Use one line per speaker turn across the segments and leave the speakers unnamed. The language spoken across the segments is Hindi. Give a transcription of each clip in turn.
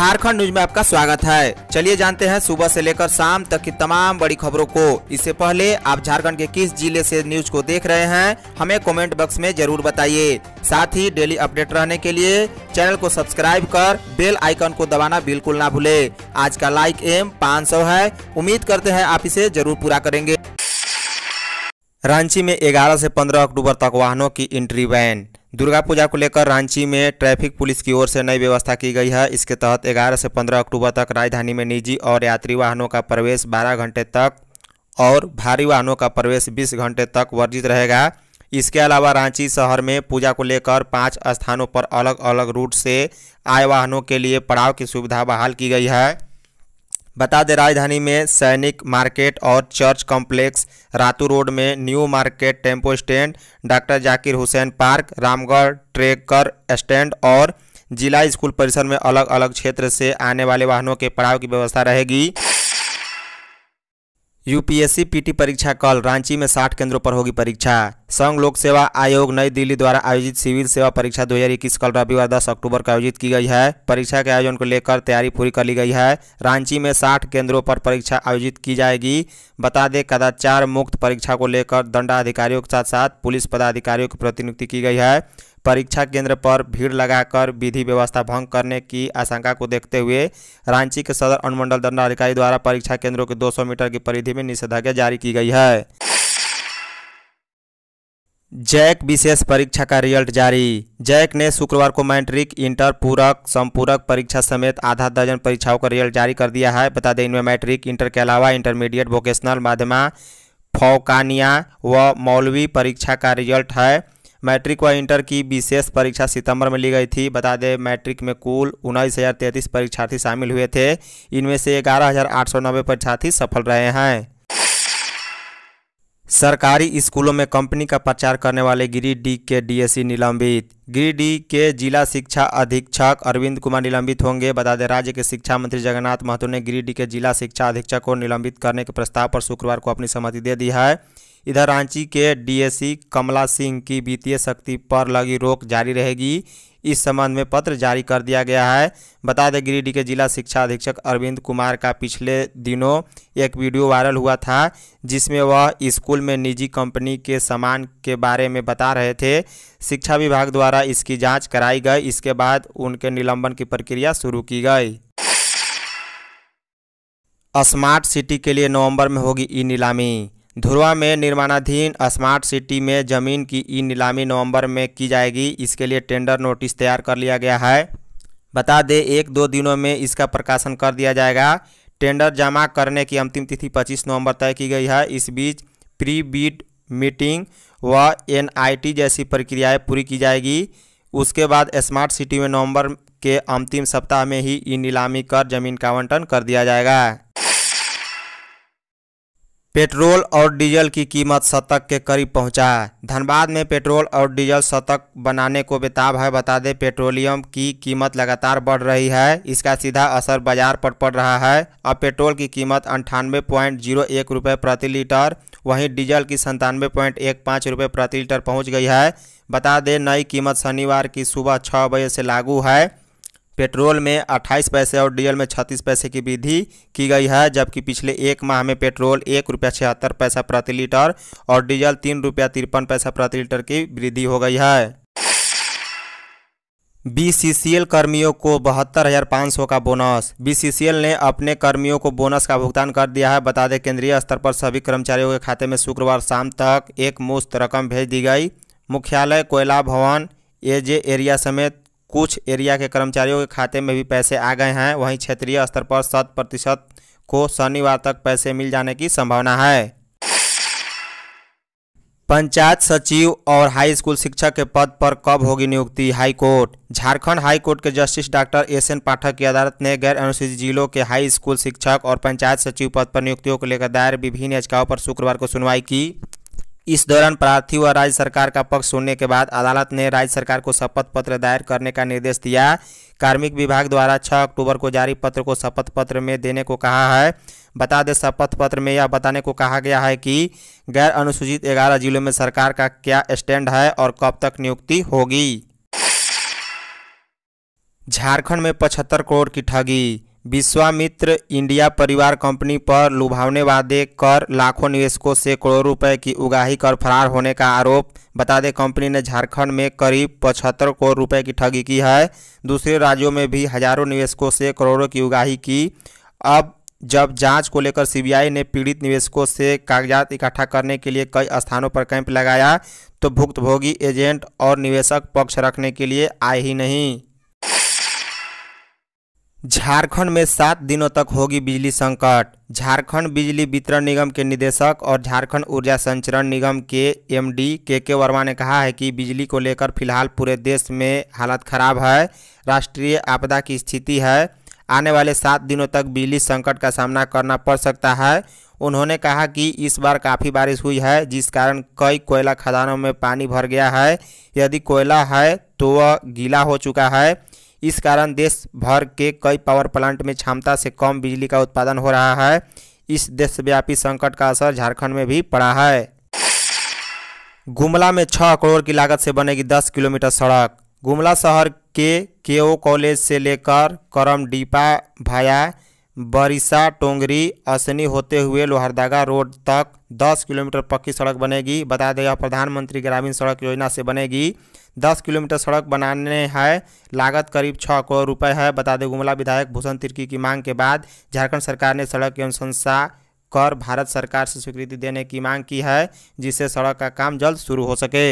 झारखंड न्यूज में आपका स्वागत है चलिए जानते हैं सुबह से लेकर शाम तक की तमाम बड़ी खबरों को इससे पहले आप झारखंड के किस जिले से न्यूज को देख रहे हैं हमें कमेंट बॉक्स में जरूर बताइए साथ ही डेली अपडेट रहने के लिए चैनल को सब्सक्राइब कर बेल आइकन को दबाना बिल्कुल ना भूले आज का लाइक एम पाँच है उम्मीद करते हैं आप इसे जरूर पूरा करेंगे रांची में ग्यारह ऐसी पंद्रह अक्टूबर तक वाहनों की एंट्री बैन दुर्गा पूजा को लेकर रांची में ट्रैफिक पुलिस की ओर से नई व्यवस्था की गई है इसके तहत 11 से 15 अक्टूबर तक राजधानी में निजी और यात्री वाहनों का प्रवेश 12 घंटे तक और भारी वाहनों का प्रवेश 20 घंटे तक वर्जित रहेगा इसके अलावा रांची शहर में पूजा को लेकर पाँच स्थानों पर अलग अलग रूट से आए वाहनों के लिए पड़ाव की सुविधा बहाल की गई है बता दें राजधानी में सैनिक मार्केट और चर्च कॉम्प्लेक्स रातू रोड में new market tempo stand doctor Zakir Hussain park Ramgarh trekker stand और जिला स्कूल परिसर में अलग अलग क्षेत्र से आने वाले वाहनों के पड़ाव की व्यवस्था रहेगी यूपीएससी पीटी परीक्षा कल रांची में 60 केंद्रों पर होगी परीक्षा संघ लोक सेवा आयोग नई दिल्ली द्वारा आयोजित सिविल सेवा परीक्षा 2021 कल रविवार 10 अक्टूबर को आयोजित की गई है परीक्षा के आयोजन को लेकर तैयारी पूरी कर ली गई है रांची में 60 केंद्रों पर परीक्षा आयोजित की जाएगी बता दें कदाचार मुक्त परीक्षा को लेकर दंडाधिकारियों के साथ साथ पुलिस पदाधिकारियों की प्रतिनियुक्ति की गई है परीक्षा केंद्र पर भीड़ लगाकर विधि व्यवस्था भंग करने की आशंका को देखते हुए रांची के सदर अनुमंडल दंडाधिकारी द्वारा परीक्षा केंद्रों के 200 मीटर की परिधि में निषेधाज्ञा जारी की गई है जैक विशेष परीक्षा का रिजल्ट जारी जैक ने शुक्रवार को मैट्रिक इंटर पूरक संपूरक परीक्षा समेत आधा दर्जन परीक्षाओं का रिजल्ट जारी कर दिया है बता दें इनमें मैट्रिक इंटर के अलावा इंटरमीडिएट वोकेशनल माध्यमा फौकानिया व मौलवी परीक्षा का रिजल्ट है मैट्रिक व इंटर की विशेष परीक्षा सितंबर में ली गई थी बता दें मैट्रिक में कुल उन्नीस हज़ार तैंतीस परीक्षार्थी शामिल हुए थे इनमें से ग्यारह हज़ार आठ सौ नब्बे परीक्षार्थी सफल रहे हैं सरकारी स्कूलों में कंपनी का प्रचार करने वाले गिरिडीह के डीएससी निलंबित गिरिडीह के जिला शिक्षा अधीक्षक अरविंद कुमार निलंबित होंगे बता दें राज्य के शिक्षा मंत्री जगन्नाथ महतो ने गिरिडीह के जिला शिक्षा अधीक्षक को निलंबित करने के प्रस्ताव पर शुक्रवार को अपनी सहमति दे दी है इधर रांची के डीएससी कमला सिंह की वित्तीय शक्ति पर लगी रोक जारी रहेगी इस संबंध में पत्र जारी कर दिया गया है बता दें गिरिडीह के जिला शिक्षा अधीक्षक अरविंद कुमार का पिछले दिनों एक वीडियो वायरल हुआ था जिसमें वह स्कूल में निजी कंपनी के सामान के बारे में बता रहे थे शिक्षा विभाग द्वारा इसकी जांच कराई गई इसके बाद उनके निलंबन की प्रक्रिया शुरू की गई स्मार्ट सिटी के लिए नवम्बर में होगी ई नीलामी धुरवा में निर्माणाधीन स्मार्ट सिटी में जमीन की ई नीलामी नवंबर में की जाएगी इसके लिए टेंडर नोटिस तैयार कर लिया गया है बता दें एक दो दिनों में इसका प्रकाशन कर दिया जाएगा टेंडर जमा करने की अंतिम तिथि 25 नवंबर तय की गई है इस बीच प्री बीड मीटिंग व एनआईटी जैसी प्रक्रियाएं पूरी की जाएगी उसके बाद स्मार्ट सिटी में नवंबर के अंतिम सप्ताह में ही ई नीलामी कर जमीन का आवंटन कर दिया जाएगा पेट्रोल और डीजल की कीमत शतक के करीब पहुंचा है धनबाद में पेट्रोल और डीजल शतक बनाने को बेताब है बता दें पेट्रोलियम की कीमत लगातार बढ़ रही है इसका सीधा असर बाजार पर पड़ रहा है अब पेट्रोल की कीमत अंठानवे पॉइंट जीरो एक रुपये प्रति लीटर वहीं डीजल की संतानवे पॉइंट एक पाँच रुपये प्रति लीटर पहुँच गई है बता दें नई कीमत शनिवार की सुबह छः बजे से लागू है पेट्रोल में अट्ठाईस पैसे और डीजल में छत्तीस पैसे की वृद्धि की गई है जबकि पिछले एक माह में पेट्रोल एक रुपया छिहत्तर पैसा प्रति लीटर और डीजल तीन रुपया तिरपन पैसा प्रति लीटर की वृद्धि हो गई है बीसीसीएल कर्मियों को बहत्तर हजार पाँच सौ का बोनस बीसीसीएल ने अपने कर्मियों को बोनस का भुगतान कर दिया है बता दें केंद्रीय स्तर पर सभी कर्मचारियों के खाते में शुक्रवार शाम तक एक मुश्त रकम भेज दी गई मुख्यालय कोयला भवन एजे एरिया समेत कुछ एरिया के कर्मचारियों के खाते में भी पैसे आ गए हैं वहीं क्षेत्रीय स्तर पर शत प्रतिशत को शनिवार तक पैसे मिल जाने की संभावना है पंचायत सचिव और हाई स्कूल शिक्षक के पद पर कब होगी नियुक्ति high court Jharkhand high court के justice doctor S N Pathak की अदालत ने गैर अनुसूचित जिलों के हाई स्कूल शिक्षक और पंचायत सचिव पद पर नियुक्तियों को लेकर दायर विभिन्न याचिकाओं पर शुक्रवार को सुनवाई की इस दौरान प्रार्थी व राज्य सरकार का पक्ष सुनने के बाद अदालत ने राज्य सरकार को शपथ पत्र दायर करने का निर्देश दिया कार्मिक विभाग द्वारा 6 अक्टूबर को जारी पत्र को शपथ पत्र में देने को कहा है बता दें शपथ पत्र में यह बताने को कहा गया है कि गैर अनुसूचित ग्यारह जिलों में सरकार का क्या स्टैंड है और कब तक नियुक्ति होगी झारखंड में पचहत्तर करोड़ की ठगी विश्वामित्र इंडिया परिवार कंपनी पर लुभावने वादे कर लाखों निवेशकों से करोड़ों रुपए की उगाही कर फरार होने का आरोप बता दें कंपनी ने झारखंड में करीब पचहत्तर करोड़ रुपए की ठगी की है दूसरे राज्यों में भी हजारों निवेशकों से करोड़ों की उगाही की अब जब जांच को लेकर सीबीआई ने पीड़ित निवेशकों से कागजात इकट्ठा करने के लिए कई स्थानों पर कैंप लगाया तो भुक्तभोगी एजेंट और निवेशक पक्ष रखने के लिए आए ही नहीं झारखंड में सात दिनों तक होगी बिजली संकट झारखंड बिजली वितरण निगम के निदेशक और झारखंड ऊर्जा संचरण निगम के एमडी के के वर्मा ने कहा है कि बिजली को लेकर फिलहाल पूरे देश में हालत खराब है राष्ट्रीय आपदा की स्थिति है आने वाले सात दिनों तक बिजली संकट का सामना करना पड़ सकता है उन्होंने कहा कि इस बार काफ़ी बारिश हुई है जिस कारण कई कोयला खदानों में पानी भर गया है यदि कोयला है तो वह गीला हो चुका है इस कारण देश भर के कई पावर प्लांट में क्षमता से कम बिजली का उत्पादन हो रहा है इस देशव्यापी संकट का असर झारखंड में भी पड़ा है गुमला में छः करोड़ की लागत से बनेगी दस किलोमीटर सड़क गुमला शहर के केओ कॉलेज से लेकर करम डीपा भाया बरिसा टोंगरी असनी होते हुए लोहरदागा रोड तक 10 किलोमीटर पक्की सड़क बनेगी बता दें प्रधानमंत्री ग्रामीण सड़क योजना से बनेगी 10 किलोमीटर सड़क बनाने है लागत करीब छः करोड़ रुपए है बता दें गुमला विधायक भूषण तिर्की की मांग के बाद झारखंड सरकार ने सड़क की अनुशंसा कर भारत सरकार से स्वीकृति देने की मांग की है जिससे सड़क का काम जल्द शुरू हो सके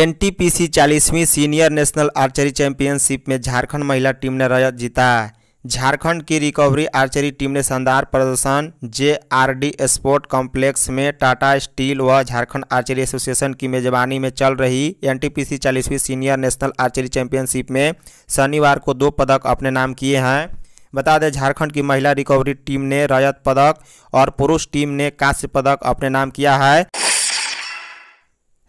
एन टी पी सी चालीसवीं सीनियर नेशनल आर्चरी चैंपियनशिप में झारखंड महिला टीम ने रजत जीता झारखंड की रिकवरी आर्चरी टीम ने शानदार प्रदर्शन जेआरडी स्पोर्ट कॉम्प्लेक्स में टाटा स्टील व झारखंड आर्चरी एसोसिएशन की मेजबानी में चल रही एनटीपीसी 40वीं सीनियर नेशनल आर्चरी चैंपियनशिप में शनिवार को दो पदक अपने नाम किए हैं बता दें झारखंड की महिला रिकवरी टीम ने रजत पदक और पुरुष टीम ने कांस्य पदक अपने नाम किया है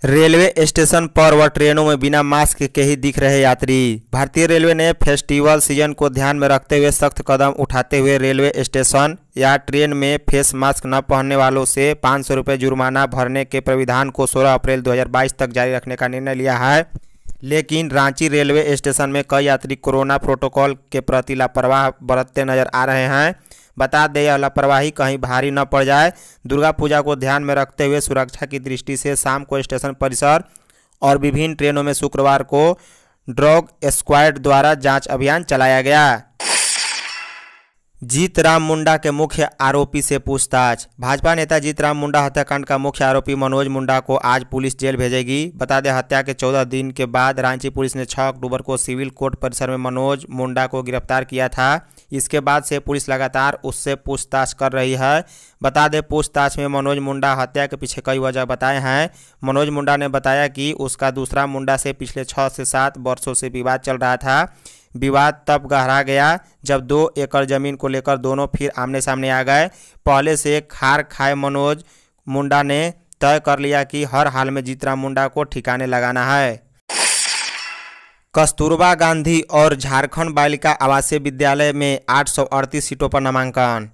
रेलवे स्टेशन पर व ट्रेनों में बिना मास्क के ही दिख रहे यात्री भारतीय रेलवे ने फेस्टिवल सीजन को ध्यान में रखते हुए सख्त कदम उठाते हुए रेलवे स्टेशन या ट्रेन में फेस मास्क न पहनने वालों से पाँच सौ रुपये जुर्माना भरने के प्राविधान को 16 अप्रैल 2022 तक जारी रखने का निर्णय लिया है लेकिन रांची रेलवे स्टेशन में कई यात्री कोरोना प्रोटोकॉल के प्रति लापरवाह बरतते नजर आ रहे हैं बता दें या लापरवाही कहीं भारी न पड़ जाए दुर्गा पूजा को ध्यान में रखते हुए सुरक्षा की दृष्टि से शाम को स्टेशन परिसर और विभिन्न ट्रेनों में शुक्रवार को ड्रॉग स्क्वाड द्वारा जांच अभियान चलाया गया जीतराम मुंडा के मुख्य आरोपी से पूछताछ भाजपा नेता जीतराम मुंडा हत्याकांड का मुख्य आरोपी मनोज मुंडा को आज पुलिस जेल भेजेगी बता दें हत्या के 14 दिन के बाद रांची पुलिस ने 6 अक्टूबर को सिविल कोर्ट परिसर में मनोज मुंडा को गिरफ्तार किया था इसके बाद से पुलिस लगातार उससे पूछताछ कर रही है बता दें पूछताछ में मनोज मुंडा हत्या के पीछे कई वजह बताए हैं मनोज मुंडा ने बताया कि उसका दूसरा मुंडा से पिछले छः से सात वर्षों से विवाद चल रहा था विवाद तब गहरा गया जब दो एकड़ जमीन को लेकर दोनों फिर आमने सामने आ गए पहले से खार खाए मनोज मुंडा ने तय कर लिया कि हर हाल में जीतराम मुंडा को ठिकाने लगाना है कस्तूरबा गांधी और झारखंड बालिका आवासीय विद्यालय में आठ सीटों पर नामांकन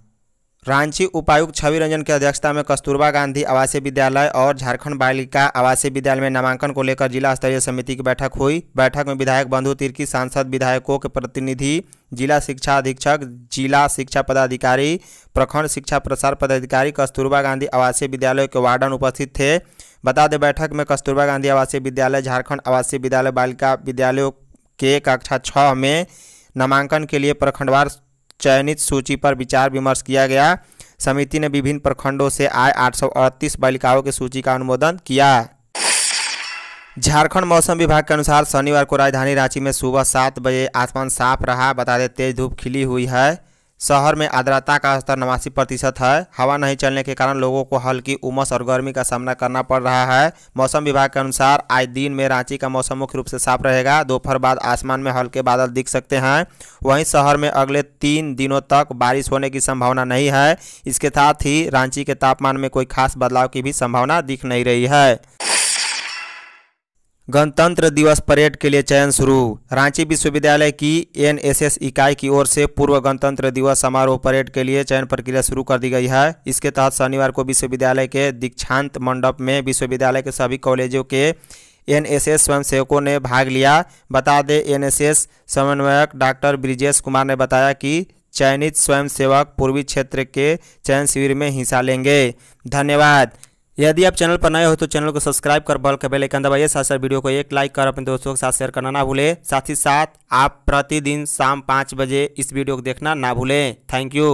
रांची उपायुक्त छवि रंजन की अध्यक्षता में कस्तूरबा गांधी आवासीय विद्यालय और झारखंड बालिका आवासीय विद्यालय में नामांकन को लेकर जिला स्तरीय समिति की बैठक हुई बैठक में विधायक बंधु तिर्की सांसद विधायकों के प्रतिनिधि जिला शिक्षा अधीक्षक जिला शिक्षा पदाधिकारी प्रखंड शिक्षा प्रसार पदाधिकारी कस्तूरबा गांधी आवासीय विद्यालय के वार्डन उपस्थित थे बता दें बैठक में कस्तूरबा गांधी आवासीय विद्यालय झारखंड आवासीय विद्यालय बालिका विद्यालयों के कक्षा छः में नामांकन के लिए प्रखंडवार चयनित सूची पर विचार विमर्श किया गया समिति ने विभिन्न प्रखंडों से आए आठ बालिकाओं की सूची का अनुमोदन किया झारखंड मौसम विभाग के अनुसार शनिवार को राजधानी रांची में सुबह सात बजे आसमान साफ रहा बता दें तेज धूप खिली हुई है शहर में आर्द्रता का स्तर नवासी प्रतिशत है हवा नहीं चलने के कारण लोगों को हल्की उमस और गर्मी का सामना करना पड़ रहा है मौसम विभाग के अनुसार आज दिन में रांची का मौसम मुख्य रूप से साफ रहेगा दोपहर बाद आसमान में हल्के बादल दिख सकते हैं वहीं शहर में अगले तीन दिनों तक बारिश होने की संभावना नहीं है इसके साथ ही रांची के तापमान में कोई खास बदलाव की भी संभावना दिख नहीं रही है गणतंत्र दिवस परेड के लिए चयन शुरू रांची विश्वविद्यालय की एनएसएस इकाई की ओर से पूर्व गणतंत्र दिवस समारोह परेड के लिए चयन प्रक्रिया शुरू कर दी गई है इसके तहत शनिवार को विश्वविद्यालय के दीक्षांत मंडप में विश्वविद्यालय के सभी कॉलेजों के एनएसएस स्वयंसेवकों ने भाग लिया बता दें एनएसएस समन्वयक डॉक्टर ब्रिजेश कुमार ने बताया कि चयनित स्वयंसेवक पूर्वी क्षेत्र के चयन शिविर में हिस्सा लेंगे धन्यवाद यदि आप चैनल पर नए हो तो चैनल को सब्सक्राइब कर बल के बेल आइकन दबाइए साथ साथ वीडियो को एक लाइक कर अपने दोस्तों के साथ शेयर करना ना भूलें साथ ही साथ आप प्रतिदिन शाम पाँच बजे इस वीडियो को देखना ना भूलें थैंक यू